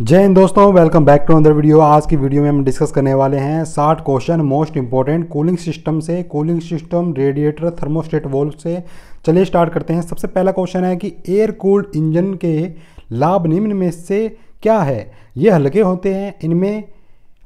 जय हिंद दोस्तों वेलकम बैक टू अंदर वीडियो आज की वीडियो में हम डिस्कस करने वाले हैं 60 question most important cooling system से cooling system radiator thermostat valve से चलिए स्टार्ट करते हैं सबसे पहला क्वेश्चन है कि एयर कूल्ड इंजन के लाभ निम्न में से क्या है ये हल्के होते हैं इनमें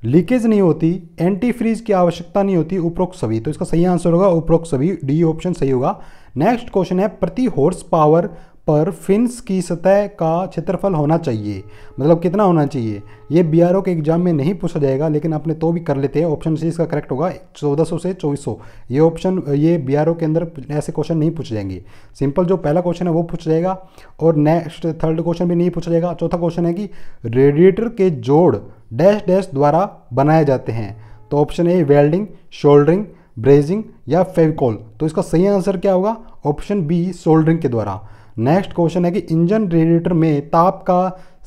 लीकेज नहीं होती एंटी फ्रीज की आवश्यकता नहीं होती उपरोक्त सभी तो इसका सही आंसर होगा उपरोक्त सभी डी ऑप्शन सही होगा नेक्स्ट क्वेश्चन है प्रति हॉर्स पावर पर फिंस की सतह का क्षेत्रफल होना चाहिए मतलब कितना होना चाहिए ये बी के एग्ज़ाम में नहीं पूछा जाएगा लेकिन आपने तो भी कर लेते हैं ऑप्शन सी इसका करेक्ट होगा 1400 से 2400 ये ऑप्शन ये बी के अंदर ऐसे क्वेश्चन नहीं पूछे जाएंगे सिंपल जो पहला क्वेश्चन है वो पूछा जाएगा और नेक्स्ट थर्ड क्वेश्चन भी नहीं पूछा जाएगा चौथा क्वेश्चन है कि रेडिएटर के जोड़ डैश डैश द्वारा बनाए जाते हैं तो option A welding soldering brazing या फेविकॉल तो इसका सही आंसर क्या होगा ऑप्शन बी सोल्डरिंग के द्वारा नेक्स्ट क्वेश्चन है कि इंजन रेडिएटर में ताप का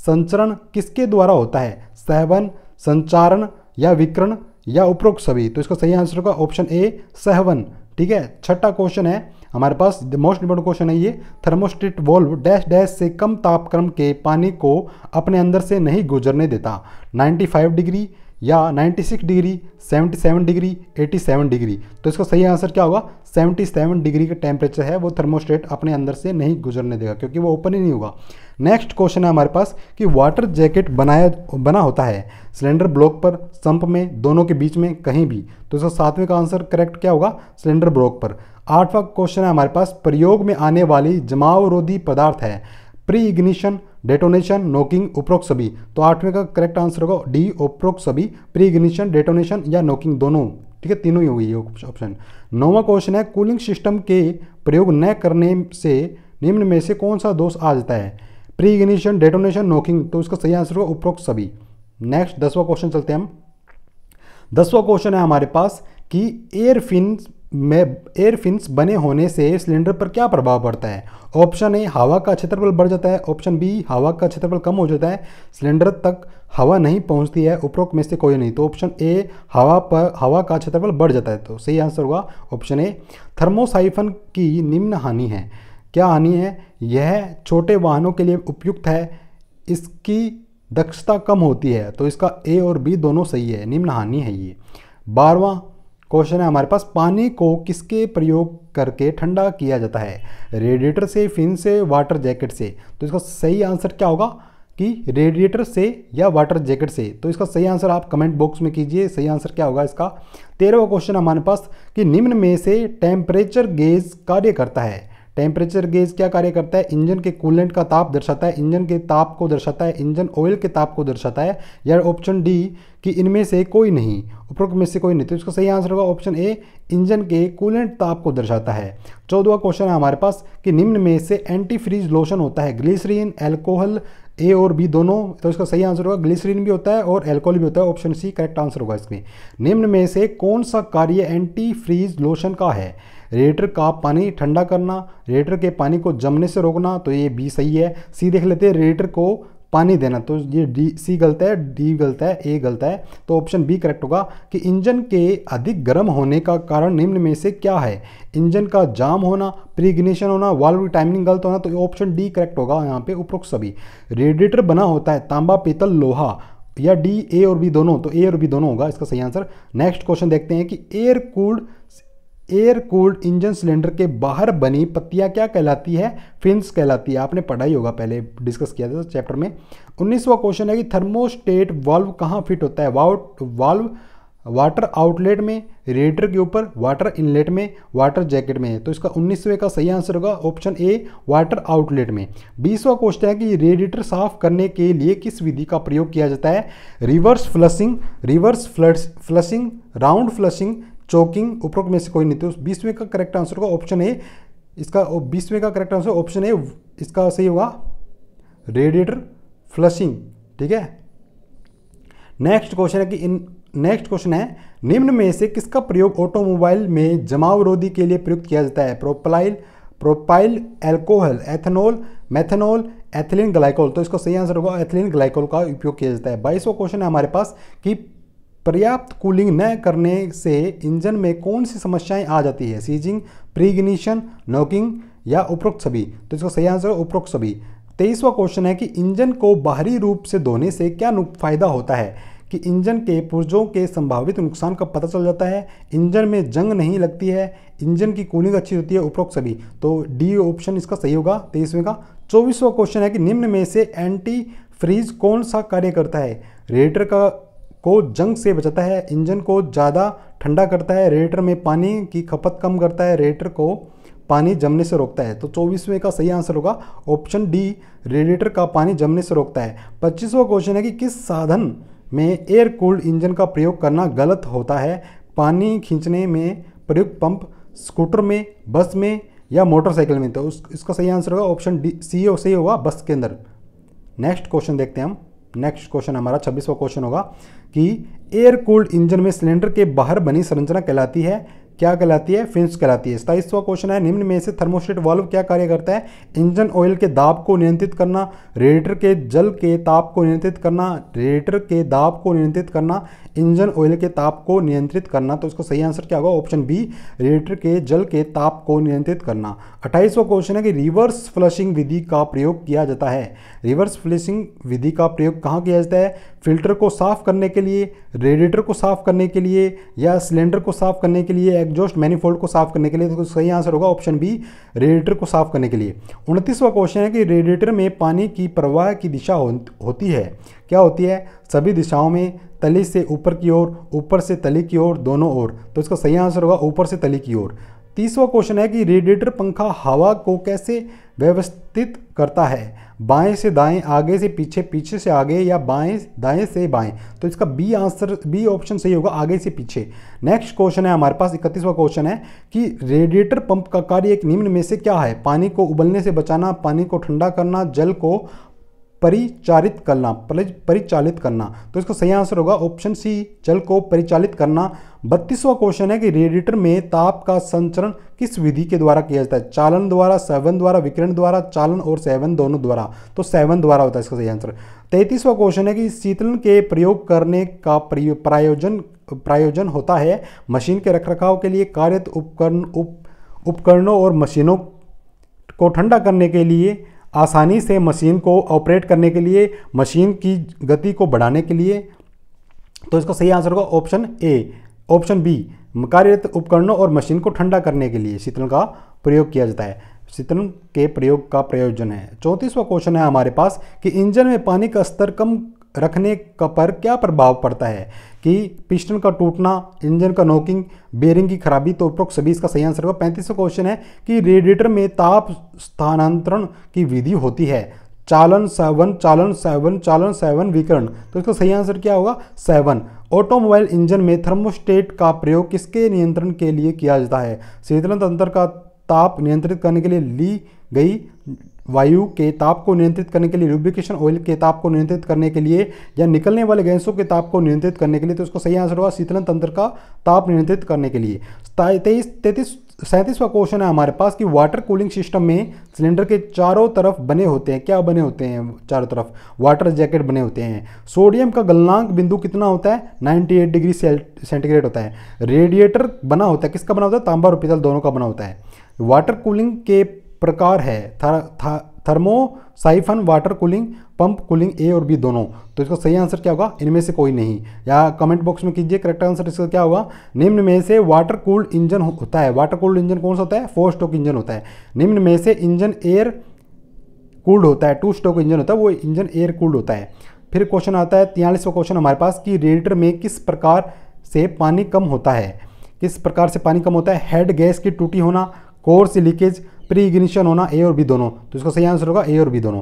संचरण किसके द्वारा होता है सहवन संचारण या विकरण या उपरोक्त सभी तो इसका सही आंसर होगा ऑप्शन ए सहवन ठीक है छठा क्वेश्चन है हमारे पास मोस्ट इंपॉर्टेंट क्वेश्चन है ये थर्मोस्टेट वॉल्व डैश डैश से कम तापक्रम के पानी को अपने अंदर से नहीं गुजरने देता 95 डिग्री या 96 डिग्री 77 डिग्री 87 डिग्री तो इसका सही आंसर क्या होगा 77 डिग्री का टेम्परेचर है वो थर्मोस्टेट अपने अंदर से नहीं गुजरने देगा क्योंकि वो ओपन ही नहीं होगा नेक्स्ट क्वेश्चन है हमारे पास कि वाटर जैकेट बनाया बना होता है सिलेंडर ब्लॉक पर संप में दोनों के बीच में कहीं भी तो इसका सातवें का आंसर करेक्ट क्या होगा सिलेंडर ब्लॉक पर आठवां क्वेश्चन है हमारे पास प्रयोग में आने वाली जमावरोधी पदार्थ है प्री इग्निशन डेटोनेशन नोकिंग उपरोक्त सभी तो आठवें का करेक्ट आंसर होगा डी उपरोक्त सभी प्री इग्निशन डेटोनेशन या नोकिंग दोनों ठीक है तीनों ही होगी ये ऑप्शन नौवा क्वेश्चन है कूलिंग सिस्टम के प्रयोग न करने से निम्न में से कौन सा दोष आ जाता है प्री इग्निशन डेटोनेशन नोकिंग तो इसका सही आंसर होगा उपरोक्त सभी नेक्स्ट दसवा क्वेश्चन चलते हैं हम दसवा क्वेश्चन है हमारे पास कि एयर फिन में एयर फिन्स बने होने से सिलेंडर पर क्या प्रभाव पड़ता है ऑप्शन ए हवा का क्षेत्रफल बढ़ जाता है ऑप्शन बी हवा का क्षेत्रफल कम हो जाता है सिलेंडर तक हवा नहीं पहुंचती है उपरोक्त में से कोई नहीं तो ऑप्शन ए हवा पर हवा का क्षेत्रफल बढ़ जाता है तो सही आंसर होगा ऑप्शन ए थर्मोसाइफन की निम्न हानि है क्या हानि है यह छोटे वाहनों के लिए उपयुक्त है इसकी दक्षता कम होती है तो इसका ए और बी दोनों सही है निम्न हानि है ये बारवा क्वेश्चन है हमारे पास पानी को किसके प्रयोग करके ठंडा किया जाता है रेडिएटर से फिन से वाटर जैकेट से तो इसका सही आंसर क्या होगा कि रेडिएटर से या वाटर जैकेट से तो इसका सही आंसर आप कमेंट बॉक्स में कीजिए सही आंसर क्या होगा इसका तेरहवा क्वेश्चन हमारे पास कि निम्न में से टेम्परेचर गेज कार्य करता है टेम्परेचर गेज क्या कार्य करता है इंजन के कूलेंट का ताप दर्शाता है इंजन के ताप को दर्शाता है इंजन ऑयल के ताप को दर्शाता है या ऑप्शन डी कि इनमें से कोई नहीं उपरोक्त में से कोई नहीं तो इसका सही आंसर होगा ऑप्शन ए इंजन के कूलेंट ताप को दर्शाता है चौदवा क्वेश्चन है हमारे पास कि निम्न में से एंटी फ्रीज लोशन होता है ग्लिसरीन एल्कोहल ए और बी दोनों तो इसका सही आंसर होगा ग्लिसरीन भी होता है और एल्कोहल भी होता है ऑप्शन सी करेक्ट आंसर होगा इसमें निम्न में से कौन सा कार्य एंटी फ्रीज लोशन का है रेटर का पानी ठंडा करना रेटर के पानी को जमने से रोकना तो ये बी सही है सी देख लेते हैं रेटर को पानी देना तो ये डी सी गलत है डी गलत है ए गलत है तो ऑप्शन बी करेक्ट होगा कि इंजन के अधिक गर्म होने का कारण निम्न में से क्या है इंजन का जाम होना प्रिग्नेशन होना वाल्व टाइमिंग गलत होना तो ऑप्शन डी करेक्ट होगा यहाँ पे उपरोक्त सभी रेडिएटर बना होता है तांबा पीतल लोहा या डी ए और बी दोनों तो ए और बी दोनों होगा इसका सही आंसर नेक्स्ट क्वेश्चन देखते हैं कि air cooled air cooled engine cylinder के बाहर बनी पत्तियां क्या कहलाती है फिन्स कहलाती है आपने पढ़ा ही होगा पहले डिस्कस किया था चैप्टर में उन्नीसवा क्वेश्चन है कि थर्मोस्टेट वाल्व कहाँ फिट होता है वाउट वाल्व वाटर आउटलेट में रेडिएटर के ऊपर वाटर इनलेट में वाटर जैकेट में है तो इसका उन्नीसवें का सही आंसर होगा ऑप्शन ए वाटर आउटलेट में बीसवा क्वेश्चन है कि रेडिएटर साफ करने के लिए किस विधि का प्रयोग किया जाता है reverse flushing reverse flush flushing round flushing choking उपरोक्त में से कोई नहीं तो बीसवें का करेक्ट आंसर होगा ऑप्शन ए इसका बीसवें का करेक्ट आंसर ऑप्शन ए इसका सही होगा रेडिएटर फ्लशिंग ठीक है नेक्स्ट क्वेश्चन है कि इन नेक्स्ट क्वेश्चन है निम्न में से किसका प्रयोग ऑटोमोबाइल में जमाव रोधी के लिए प्रयुक्त किया जाता है propyl propyl alcohol ethanol methanol ethylene glycol तो इसका सही आंसर होगा एथिलीन ग्लाइकोल का उपयोग किया जाता है बाईसवा क्वेश्चन है हमारे पास कि पर्याप्त कूलिंग न करने से इंजन में कौन सी समस्याएं आ जाती है सीजिंग प्रीग्निशन नॉकिंग या उपरोक्त सभी तो इसका सही आंसर है उपरोक्त सभी तेईसवा क्वेश्चन है कि इंजन को बाहरी रूप से धोने से क्या फायदा होता है कि इंजन के पुर्जों के संभावित नुकसान का पता चल जाता है इंजन में जंग नहीं लगती है इंजन की कूलिंग अच्छी होती है उपरोक्त सभी तो डी ऑप्शन इसका सही होगा तेईसवें का चौबीसवा क्वेश्चन है कि निम्न में से एंटी फ्रीज कौन सा कार्य करता है रेडिएटर का को जंग से बचाता है इंजन को ज़्यादा ठंडा करता है रेटर में पानी की खपत कम करता है रेटर को पानी जमने से रोकता है तो चौबीसवें का सही आंसर होगा ऑप्शन डी रेडिएटर का पानी जमने से रोकता है पच्चीसवा क्वेश्चन है कि किस साधन में एयर कूल्ड इंजन का प्रयोग करना गलत होता है पानी खींचने में प्रयुक्त पंप स्कूटर में बस में या मोटरसाइकिल में तो उस, इसका सही आंसर होगा ऑप्शन डी सी ओ सही होगा बस के अंदर नेक्स्ट क्वेश्चन देखते हैं हम नेक्स्ट क्वेश्चन हमारा छब्बीसवा क्वेश्चन होगा कि एयर कूल्ड इंजन में सिलेंडर के बाहर बनी संरचना कहलाती है क्या कहलाती है फिंस कहलाती है सताइसवा क्वेश्चन है निम्न में से थर्मोस्टेट वाल्व क्या कार्य करता है इंजन ऑयल के दाब को नियंत्रित करना रेडिएटर के जल के ताप को नियंत्रित करना रेडिएटर के दाब को नियंत्रित करना इंजन ऑयल के ताप को नियंत्रित करना तो इसका सही आंसर क्या होगा ऑप्शन बी रेडिएटर के जल के ताप को नियंत्रित करना अट्ठाईसवा क्वेश्चन है कि रिवर्स फ्लशिंग विधि का प्रयोग किया जाता है रिवर्स फ्लशिंग विधि का प्रयोग कहाँ किया जाता है फिल्टर को साफ़ करने के लिए रेडिएटर को साफ़ करने के लिए या सिलेंडर को साफ़ करने के लिए एग्जॉस्ट मैनिफोल्ड को साफ़ करने के लिए तो सही आंसर होगा ऑप्शन बी रेडिएटर को साफ़ करने के लिए उनतीसवा क्वेश्चन है कि रेडिएटर में पानी की प्रवाह की दिशा हो, होती है क्या होती है सभी दिशाओं में तली से ऊपर की ओर ऊपर से तली की ओर दोनों ओर तो इसका सही आंसर होगा ऊपर से तली की ओर तीसवा क्वेश्चन है कि रेडिएटर पंखा हवा को कैसे व्यवस्थित करता है बाएं से दाएं आगे से पीछे पीछे से आगे या बाएं दाएं से बाएं तो इसका बी आंसर बी ऑप्शन सही होगा आगे से पीछे नेक्स्ट क्वेश्चन है हमारे पास इकतीसवा क्वेश्चन है कि रेडिएटर पंप का कार्य एक निम्न में से क्या है पानी को उबलने से बचाना पानी को ठंडा करना जल को परिचारित करना परिचालित करना तो इसका सही आंसर होगा ऑप्शन सी जल को परिचालित करना बत्तीसवा क्वेश्चन है कि रेडिएटर में ताप का संचरण किस विधि के द्वारा किया जाता है चालन द्वारा सेवन द्वारा विकिरण द्वारा चालन और सेवन दोनों द्वारा तो सेवन द्वारा होता है इसका सही आंसर तैतीसवा क्वेश्चन है कि शीतलन के प्रयोग करने का प्रायोजन प्रायोजन होता है मशीन के रखरखाव के लिए कार्य उपकरण उप, उपकरणों और मशीनों को ठंडा करने के लिए आसानी से मशीन को ऑपरेट करने के लिए मशीन की गति को बढ़ाने के लिए तो इसका सही आंसर होगा ऑप्शन ए ऑप्शन बी कार्यरत उपकरणों और मशीन को ठंडा करने के लिए शीतलन का प्रयोग किया जाता है शीतलन के प्रयोग का प्रयोजन है चौंतीसवा क्वेश्चन है हमारे पास कि इंजन में पानी का स्तर कम रखने का पर क्या प्रभाव पड़ता है कि पिस्टन का टूटना इंजन का नोकिंग बेयरिंग की खराबी तो उपरोक्त सभी इसका सही आंसर होगा पैंतीसवा क्वेश्चन है कि रेडिएटर में ताप स्थानांतरण की विधि होती है चालन सेवन चालन सेवन चालन सेवन विकरण तो इसका सही आंसर क्या होगा सेवन ऑटोमोबाइल इंजन में थर्मोस्टेट का प्रयोग किसके नियंत्रण के लिए किया जाता है शीतलन तंत्र का ताप नियंत्रित करने के लिए ली गई वायु के ताप को नियंत्रित करने के लिए लुब्रिकेशन ऑयल के ताप को नियंत्रित करने के लिए या निकलने वाले गैसों के ताप को नियंत्रित करने के लिए तो इसको सही आंसर होगा शीतलन तंत्र का ताप नियंत्रित करने के लिए तेईस तैंतीस सैंतीसवा क्वेश्चन है हमारे पास कि वाटर कूलिंग सिस्टम में सिलेंडर के चारों तरफ बने होते हैं क्या बने होते हैं चारों तरफ वाटर जैकेट बने होते हैं सोडियम का गलनांक बिंदु कितना होता है 98 डिग्री सेंटीग्रेड होता है रेडिएटर बना होता है किसका बना होता है तांबा और पीतल दोनों का बना होता है वाटर कूलिंग के प्रकार है थर, था, thermo siphon water cooling pump cooling A और बी दोनों तो इसका सही आंसर क्या होगा इनमें से कोई नहीं या कमेंट बॉक्स में कीजिए करेक्ट आंसर इसका क्या होगा निम्न में से वाटर कूल्ड इंजन होता है वाटर कूल्ड इंजन कौन सा होता है फोर स्टोक इंजन होता है निम्न में से इंजन एयर कूल्ड होता है टू स्टोक इंजन होता है वो इंजन एयर कूल्ड होता है फिर क्वेश्चन आता है तियालीसवा क्वेश्चन हमारे पास कि रेडिएटर में किस प्रकार से पानी कम होता है किस प्रकार से पानी कम होता है हेड गैस की टूटी होना कोर से लीकेज प्री इग्निशन होना ए और बी दोनों तो इसका सही आंसर होगा ए और बी दोनों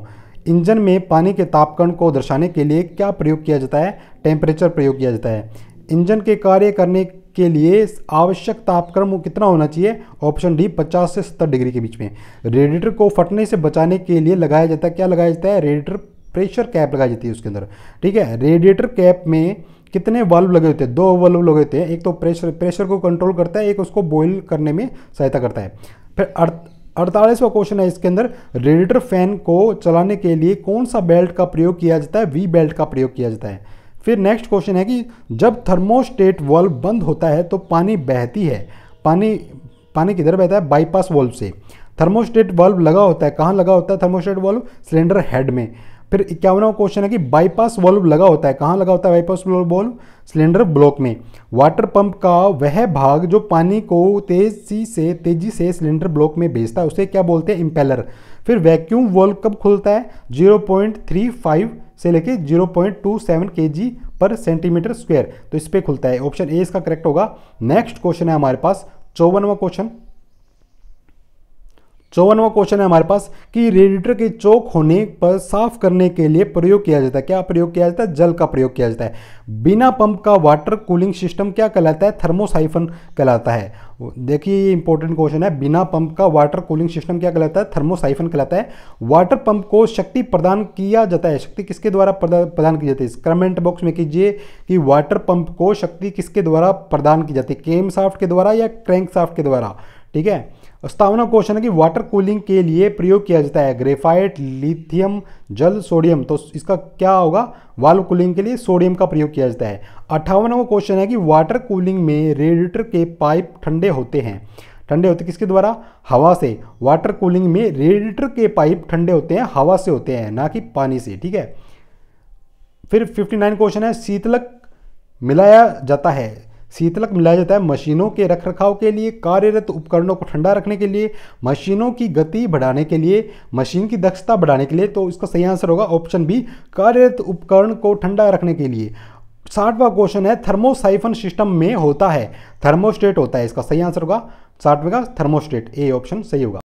इंजन में पानी के तापकरण को दर्शाने के लिए क्या प्रयोग किया जाता है टेम्परेचर प्रयोग किया जाता है इंजन के कार्य करने के लिए आवश्यक तापक्रम कितना होना चाहिए ऑप्शन डी 50 से 70 डिग्री के बीच में रेडिएटर को फटने से बचाने के लिए लगाया जाता है क्या लगाया जाता है रेडिएटर प्रेशर कैप लगाई जाती है उसके अंदर ठीक है रेडिएटर कैप में कितने वाल्व लगे होते हैं दो वाल्व लगे होते हैं एक तो प्रेशर प्रेशर को कंट्रोल करता है एक उसको बॉयल करने में सहायता करता है फिर अड़तालीसवा क्वेश्चन है इसके अंदर रेडिएटर फैन को चलाने के लिए कौन सा बेल्ट का प्रयोग किया जाता है वी बेल्ट का प्रयोग किया जाता है फिर नेक्स्ट क्वेश्चन है कि जब थर्मोस्टेट वॉल्व बंद होता है तो पानी बहती है पानी पानी किधर बहता है बाईपास वॉल्व से थर्मोस्टेट बल्ब लगा होता है कहाँ लगा होता है थर्मोस्टेट बल्ब सिलेंडर हेड में फिर इक्यावनवा क्वेश्चन है कि बाईपास वॉल्व लगा होता है कहाँ लगा होता है बाईपास वॉल्व सिलेंडर ब्लॉक में वाटर पंप का वह भाग जो पानी को तेजी से तेजी से सिलेंडर ब्लॉक में भेजता है उसे क्या बोलते हैं इंपेलर फिर वैक्यूम वॉल्व कब खुलता है 0.35 से लेके 0.27 केजी पर सेंटीमीटर स्क्वायर तो इस पर खुलता है ऑप्शन ए इसका करेक्ट होगा नेक्स्ट क्वेश्चन है हमारे पास चौवनवा क्वेश्चन चौवनवा क्वेश्चन है हमारे पास कि रेडिएटर के चौक होने पर साफ करने के लिए प्रयोग किया जाता है क्या प्रयोग किया जाता है जल का प्रयोग किया जाता है बिना पंप का वाटर कूलिंग सिस्टम क्या कहलाता है थर्मोसाइफन कहलाता है देखिए ये इंपॉर्टेंट क्वेश्चन है बिना पंप का वाटर कूलिंग सिस्टम क्या कहलाता है थर्मोसाइफन कहलाता है वाटर पंप को शक्ति प्रदान किया जाता है शक्ति किसके द्वारा प्रदान की जाती है कमेंट बॉक्स में कीजिए कि वाटर पंप को शक्ति किसके द्वारा प्रदान की जाती है केम साफ्ट के द्वारा या क्रैंक साफ्ट के द्वारा ठीक है सतावना क्वेश्चन है कि वाटर कूलिंग के लिए प्रयोग किया जाता है ग्रेफाइट लिथियम जल सोडियम तो इसका क्या होगा वाल्व कूलिंग के लिए सोडियम का प्रयोग किया जाता है अट्ठावनवा क्वेश्चन है कि वाटर कूलिंग में रेडिएटर के पाइप ठंडे होते हैं ठंडे होते किसके द्वारा हवा से वाटर कूलिंग में रेडिएटर के पाइप ठंडे होते हैं हवा से होते हैं ना कि पानी से ठीक है फिर 59 क्वेश्चन है शीतलक मिलाया जाता है शीतलक मिलाया जाता है मशीनों के रख रखाव के लिए कार्यरत उपकरणों को ठंडा रखने के लिए मशीनों की गति बढ़ाने के लिए मशीन की दक्षता बढ़ाने के लिए तो इसका सही आंसर होगा ऑप्शन बी कार्यरत उपकरण को ठंडा रखने के लिए साठवा क्वेश्चन है थर्मोसाइफन सिस्टम में होता है थर्मोस्टेट होता है इसका सही आंसर होगा साठवें का थर्मोस्टेट ए ऑप्शन सही होगा